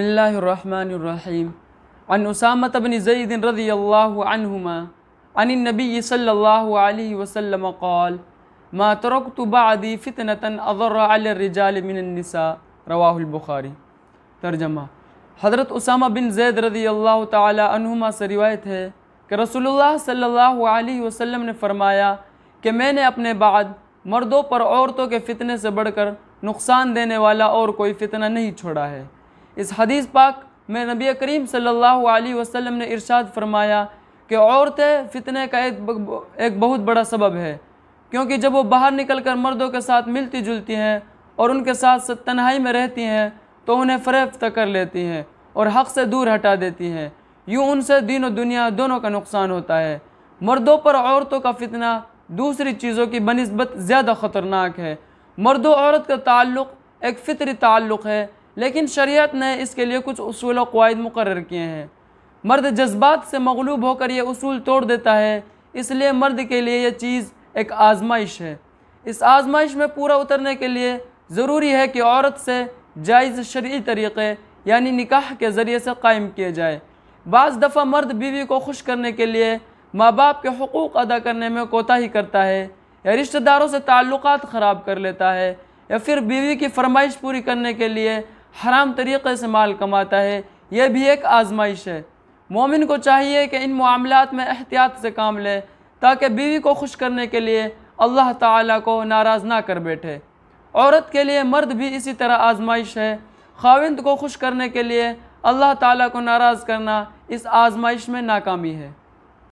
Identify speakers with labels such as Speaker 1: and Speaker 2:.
Speaker 1: اللہ الرحمن الرحیم عن اسامت بن زید رضی اللہ عنہما عن النبی صلی اللہ علیہ وسلم قال ما ترکت بعدی فتنة اضر علی الرجال من النساء رواہ البخاری ترجمہ حضرت اسامہ بن زید رضی اللہ تعالی عنہما سے روایت ہے کہ رسول اللہ صلی اللہ علیہ وسلم نے فرمایا کہ میں نے اپنے بعد مردوں پر عورتوں کے فتنے سے بڑھ کر نقصان دینے والا اور کوئی فتنہ نہیں چھوڑا ہے اس حدیث پاک میں نبی کریم صلی اللہ علیہ وسلم نے ارشاد فرمایا کہ عورتیں فتنے کا ایک بہت بڑا سبب ہے کیونکہ جب وہ باہر نکل کر مردوں کے ساتھ ملتی جلتی ہیں اور ان کے ساتھ تنہائی میں رہتی ہیں تو انہیں فریفت کر لیتی ہیں اور حق سے دور ہٹا دیتی ہیں یوں ان سے دین و دنیا دونوں کا نقصان ہوتا ہے مردوں پر عورتوں کا فتنہ دوسری چیزوں کی بنسبت زیادہ خطرناک ہے مرد و عورت کا تعلق ایک فطری تعلق ہے لیکن شریعت نے اس کے لیے کچھ اصول و قواعد مقرر کیے ہیں مرد جذبات سے مغلوب ہو کر یہ اصول توڑ دیتا ہے اس لیے مرد کے لیے یہ چیز ایک آزمائش ہے اس آزمائش میں پورا اترنے کے لیے ضروری ہے کہ عورت سے جائز شرعی طریقے یعنی نکاح کے ذریعے سے قائم کیے جائے بعض دفعہ مرد بیوی کو خوش کرنے کے لیے ماں باپ کے حقوق ادا کرنے میں کوتاہی کرتا ہے یا رشتہ داروں سے تعلقات خراب کر لیتا ہے یا پھر بیوی کی فرمائش پوری کرنے کے لیے حرام طریقے سے مال کماتا ہے یہ بھی ایک آزمائش ہے مومن کو چاہیے کہ ان معاملات میں احتیاط سے کام لے تاکہ بیوی کو خوش کرنے کے لیے اللہ تعالیٰ کو ناراض نہ کر بیٹھے عورت کے لیے مرد بھی اسی طرح آزمائش ہے خاوند کو خوش کرنے کے لیے اللہ تعالیٰ کو ناراض کرنا اس آزمائش میں ناکامی ہے